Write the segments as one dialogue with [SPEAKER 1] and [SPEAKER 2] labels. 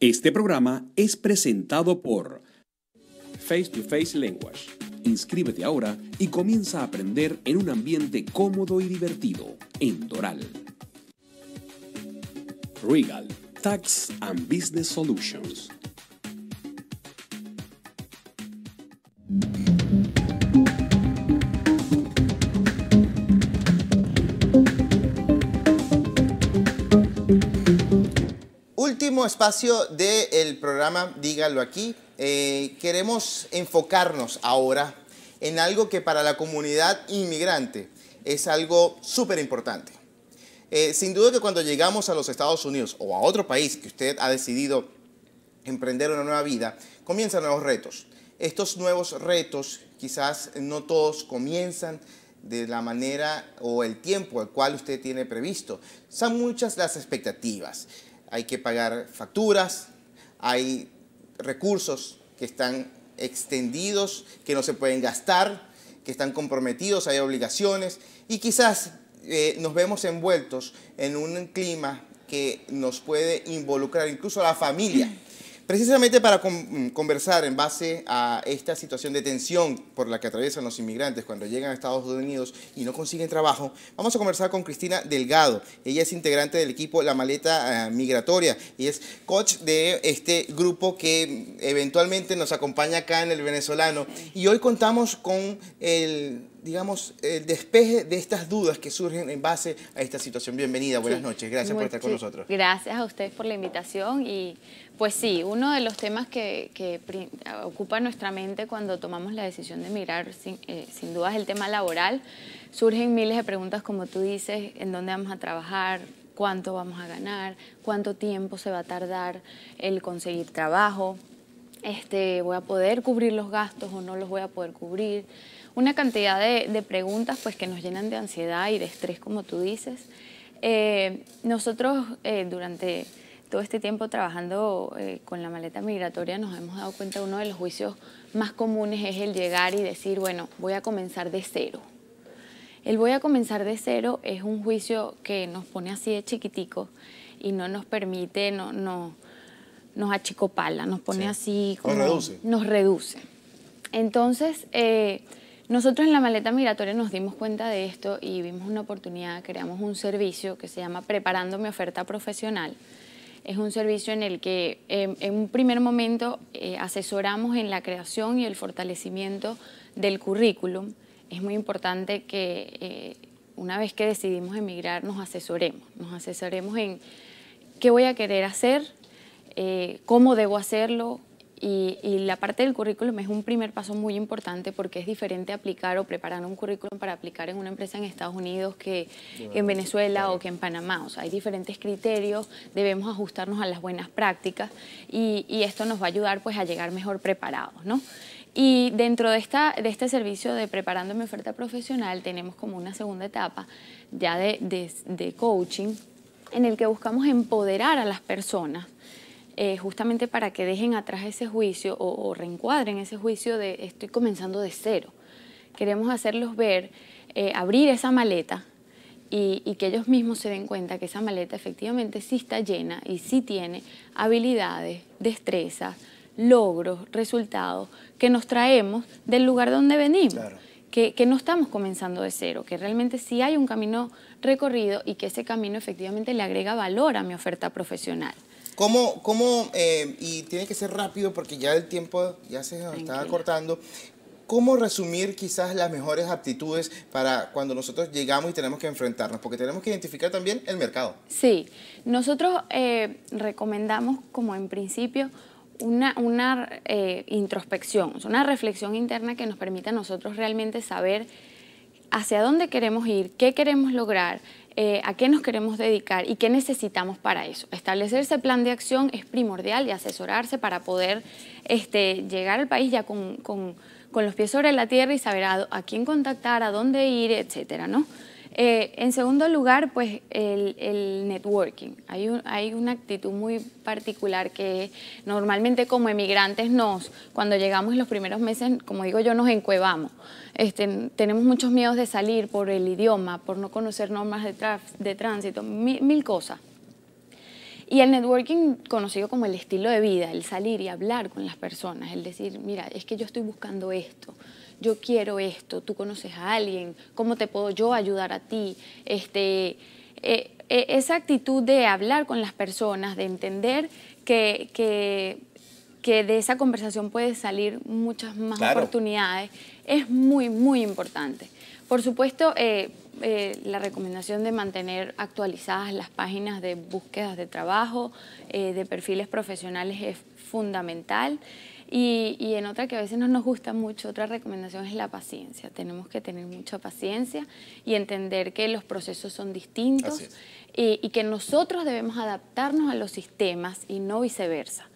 [SPEAKER 1] Este programa es presentado por Face to Face Language. Inscríbete ahora y comienza a aprender en un ambiente cómodo y divertido en Doral. Regal Tax and Business Solutions último espacio del programa, dígalo aquí, eh, queremos enfocarnos ahora en algo que para la comunidad inmigrante es algo súper importante. Eh, sin duda que cuando llegamos a los Estados Unidos o a otro país que usted ha decidido emprender una nueva vida, comienzan nuevos retos. Estos nuevos retos quizás no todos comienzan de la manera o el tiempo al cual usted tiene previsto. Son muchas las expectativas hay que pagar facturas, hay recursos que están extendidos, que no se pueden gastar, que están comprometidos, hay obligaciones y quizás eh, nos vemos envueltos en un clima que nos puede involucrar incluso a la familia Precisamente para mm, conversar en base a esta situación de tensión por la que atraviesan los inmigrantes cuando llegan a Estados Unidos y no consiguen trabajo, vamos a conversar con Cristina Delgado. Ella es integrante del equipo La Maleta eh, Migratoria y es coach de este grupo que mm, eventualmente nos acompaña acá en el venezolano. Y hoy contamos con el digamos, el despeje de estas dudas que surgen en base a esta situación. Bienvenida, buenas noches, gracias por estar con nosotros.
[SPEAKER 2] Gracias a ustedes por la invitación y pues sí, uno de los temas que, ocupa nuestra mente cuando tomamos la decisión de mirar sin, eh, duda es el tema laboral. Surgen miles de preguntas, como tú dices, en dónde vamos a trabajar, cuánto vamos a ganar, cuánto tiempo se va a tardar el conseguir trabajo, este, voy a poder cubrir los gastos o no los voy a poder cubrir, una cantidad de, preguntas pues, que nos llenan de ansiedad y de estrés, como tú dices. Eh, nosotros eh, durante todo este tiempo trabajando eh, con la maleta migratoria nos hemos dado cuenta uno de los juicios más comunes es el llegar y decir, bueno, voy a comenzar de cero. El voy a comenzar de cero es un juicio que nos pone así de chiquitico y no nos permite, no, no nos achicopala, nos pone así Nos reduce. Nos reduce. Entonces, nosotros en la maleta migratoria nos dimos cuenta de esto y vimos una oportunidad, creamos un servicio que se llama Preparando mi oferta profesional. Es un servicio en el que em, en un primer momento eh, asesoramos en la creación y el fortalecimiento del currículum. Es muy importante que eh, una vez que decidimos emigrar nos asesoremos, nos asesoremos en qué voy a querer hacer, eh, cómo debo hacerlo, y, la parte del currículum es un primer paso muy importante porque es diferente aplicar o preparar un currículum para aplicar en una empresa en Estados Unidos que en Venezuela o que en Panamá. O sea, hay diferentes criterios, debemos ajustarnos a las buenas prácticas y, esto nos va a ayudar pues a llegar mejor preparados, ¿no? Y dentro de, esta, de este servicio de preparando mi oferta profesional tenemos como una segunda etapa ya de coaching en el que buscamos empoderar a las personas eh, justamente para que dejen atrás ese juicio o, reencuadren ese juicio de estoy comenzando de cero. Queremos hacerlos ver, eh, abrir esa maleta y, que ellos mismos se den cuenta que esa maleta efectivamente sí está llena y sí tiene habilidades, destrezas, logros, resultados que nos traemos del lugar donde venimos. Que, que, no estamos comenzando de cero, que realmente sí hay un camino recorrido y que ese camino efectivamente le agrega valor a mi oferta profesional.
[SPEAKER 1] ¿Cómo, eh, y tiene que ser rápido porque ya el tiempo ya se nos está ¿cómo resumir quizás las mejores aptitudes para cuando nosotros llegamos y tenemos que enfrentarnos? Porque tenemos que identificar también el mercado.
[SPEAKER 2] Sí, nosotros eh, recomendamos como en principio una, una eh, introspección, una reflexión interna que nos permita a nosotros realmente saber hacia dónde queremos ir, qué queremos lograr, eh, a qué nos queremos dedicar y qué necesitamos para eso. Establecer ese plan de acción es primordial y asesorarse para poder este, llegar al país ya con, los pies sobre la tierra y saber a, a quién contactar, a dónde ir, etcétera, ¿no? Eh, en segundo lugar, pues el, networking. Hay, una actitud muy particular que normalmente como emigrantes nos, cuando llegamos los primeros meses, como digo yo, nos encuevamos. Este, tenemos muchos miedos de salir por el idioma, por no conocer normas de, tránsito, mil cosas. Y el networking conocido como el estilo de vida, el salir y hablar con las personas, el decir, mira, es que yo estoy buscando esto, yo quiero esto, tú conoces a alguien, ¿cómo te puedo yo ayudar a ti? Este, eh, eh, esa actitud de hablar con las personas, de entender que, que, de esa conversación pueden salir muchas más oportunidades, es muy, muy importante. Por supuesto, eh, la recomendación de mantener actualizadas las páginas de búsquedas de trabajo, de perfiles profesionales es fundamental. Y, en otra que a veces no nos gusta mucho, otra recomendación es la paciencia. Tenemos que tener mucha paciencia y entender que los procesos son distintos y, que nosotros debemos adaptarnos a los sistemas y no viceversa.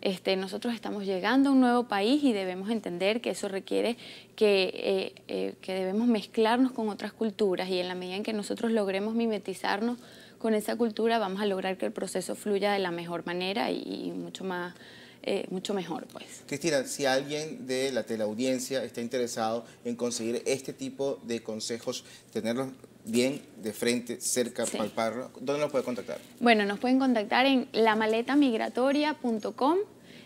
[SPEAKER 2] Este, nosotros estamos llegando a un nuevo país y debemos entender que eso requiere eh, eh, que, debemos mezclarnos con otras culturas y en la medida en que nosotros logremos mimetizarnos con esa cultura vamos a lograr que el proceso fluya de la mejor manera y mucho más eh, mucho mejor. pues.
[SPEAKER 1] Cristina, si alguien de la teleaudiencia está interesado en conseguir este tipo de consejos, tenerlos bien de frente, cerca, palparlo, ¿dónde nos puede contactar?
[SPEAKER 2] Bueno, nos pueden contactar en lamaletamigratoria.com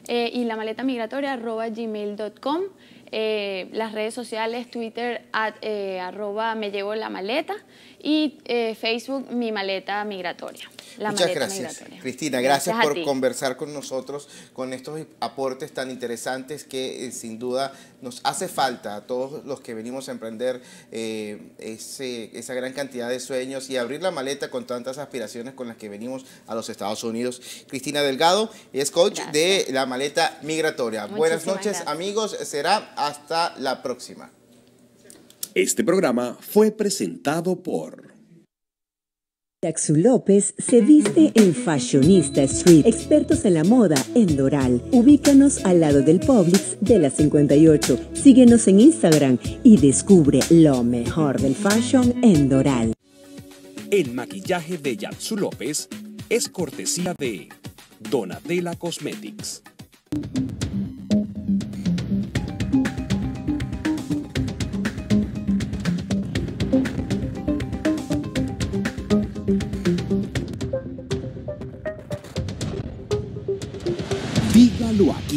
[SPEAKER 2] eh, y lamaletamigratoria.com, eh, las redes sociales, Twitter, eh, arroba me llevo la maleta y Facebook mi maleta migratoria. Muchas gracias. Cristina, gracias, por
[SPEAKER 1] conversar con nosotros, con estos aportes tan interesantes que eh, sin duda nos hace falta a todos los que venimos a emprender eh, esa gran cantidad de sueños y abrir la maleta con tantas aspiraciones con las que venimos a los Estados Unidos. Cristina Delgado es coach de la maleta migratoria. Buenas noches amigos, será hasta la próxima. Este programa fue presentado por...
[SPEAKER 2] Jaxu López se viste en Fashionista Street, expertos en la moda en Doral. Ubícanos al lado del Publix de la 58. Síguenos en Instagram y descubre lo mejor del fashion en Doral.
[SPEAKER 1] El maquillaje de Jaxu López es cortesía de Donatella Cosmetics. luar